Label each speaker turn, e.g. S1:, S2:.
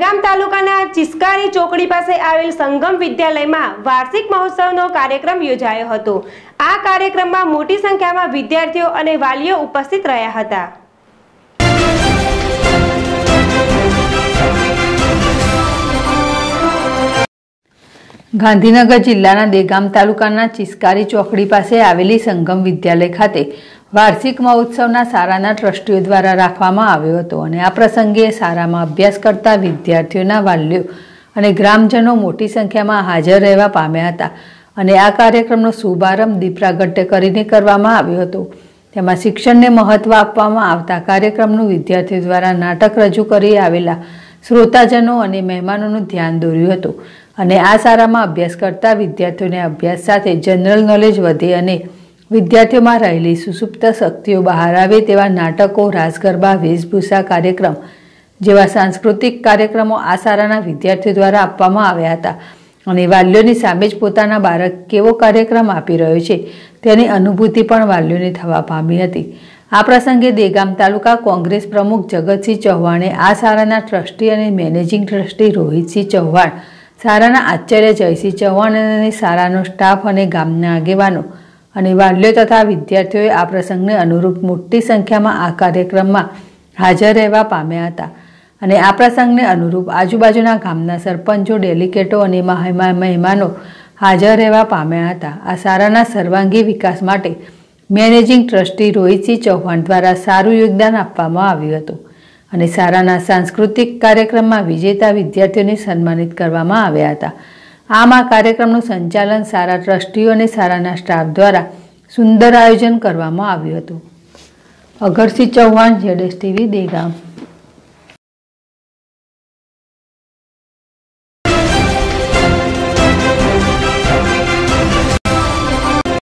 S1: ગામ તાલુકાના ચિસ્કારી ચોકડી પાસે આવેલ સંગમ વિદ્યાલયમાં વાર્ષિક મહોત્સવનો કાર્યક્રમ યોજાયો હતો આ કાર્યક્રમમાં મોટી સંખ્યામાં વિદ્યાર્થીઓ અને વાલીઓ ઉપસ્થિત રહ્યા હતા ગાંધીનગર જિલ્લાના દેગામ તાલુકાના ચિસ્કારી ચોકડી પાસે આવેલી સંગમ વિદ્યાલય ખાતે વાર્ષિક મહોત્સવના સારાના ટ્રસ્ટીઓ દ્વારા રાખવામાં આવ્યો હતો અને આ પ્રસંગે સારામાં અભ્યાસ કરતા વિદ્યાર્થીઓના વાલીઓ અને ગ્રામજનો મોટી સંખ્યામાં હાજર રહેવા પામ્યા હતા અને આ કાર્યક્રમનો શુભારંભ દીપ્રાગટ્ય કરીને કરવામાં આવ્યો હતો તેમાં શિક્ષણને મહત્ત્વ આપવામાં આવતા કાર્યક્રમનું વિદ્યાર્થીઓ દ્વારા નાટક રજૂ કરી આવેલા શ્રોતાજનો અને મહેમાનોનું ધ્યાન દોર્યું હતું અને આ સારામાં અભ્યાસ કરતા વિદ્યાર્થીઓને અભ્યાસ સાથે જનરલ નોલેજ વધે અને વિદ્યાર્થીઓમાં રહેલી સુસુપ્ત શક્તિઓ બહાર આવે તેવા નાટકો રાસગરબા વેશભૂષા કાર્યક્રમ જેવા સાંસ્કૃતિક કાર્યક્રમો આ શાળાના વિદ્યાર્થીઓ દ્વારા આપવામાં આવ્યા હતા અને વાલીઓની સામે જ પોતાના બાળક કેવો કાર્યક્રમ આપી રહ્યો છે તેની અનુભૂતિ પણ વાલીઓને થવા પામી હતી આ પ્રસંગે દેગામ તાલુકા કોંગ્રેસ પ્રમુખ જગતસિંહ ચૌહાણે આ શાળાના ટ્રસ્ટી અને મેનેજિંગ ટ્રસ્ટી રોહિતસિંહ ચૌહાણ શાળાના આચાર્ય જયસિંહ ચૌહાણ અને શાળાનો સ્ટાફ અને ગામના આગેવાનો અને વાલીઓ તથા વિદ્યાર્થીઓએ આ પ્રસંગને અનુરૂપ મોટી સંખ્યામાં આ કાર્યક્રમમાં હાજર રહેવા પામ્યા હતા અને આ પ્રસંગને અનુરૂપ આજુબાજુના ગામના સરપંચો ડેલિકેટો અને મહેમાનો હાજર રહેવા પામ્યા હતા આ સારાના સર્વાંગી વિકાસ માટે મેનેજિંગ ટ્રસ્ટી રોહિતસિંહ ચૌહાણ દ્વારા સારું યોગદાન આપવામાં આવ્યું હતું અને સારાના સાંસ્કૃતિક કાર્યક્રમમાં વિજેતા વિદ્યાર્થીઓને સન્માનિત કરવામાં આવ્યા હતા આમ આ કાર્યક્રમનું સંચાલન સારા ટ્રસ્ટીઓ અને સારાના સ્ટાફ દ્વારા સુંદર આયોજન કરવામાં આવ્યું હતું અગરસિંહ ચૌહાણ જેડેશ ટીવી દેગામ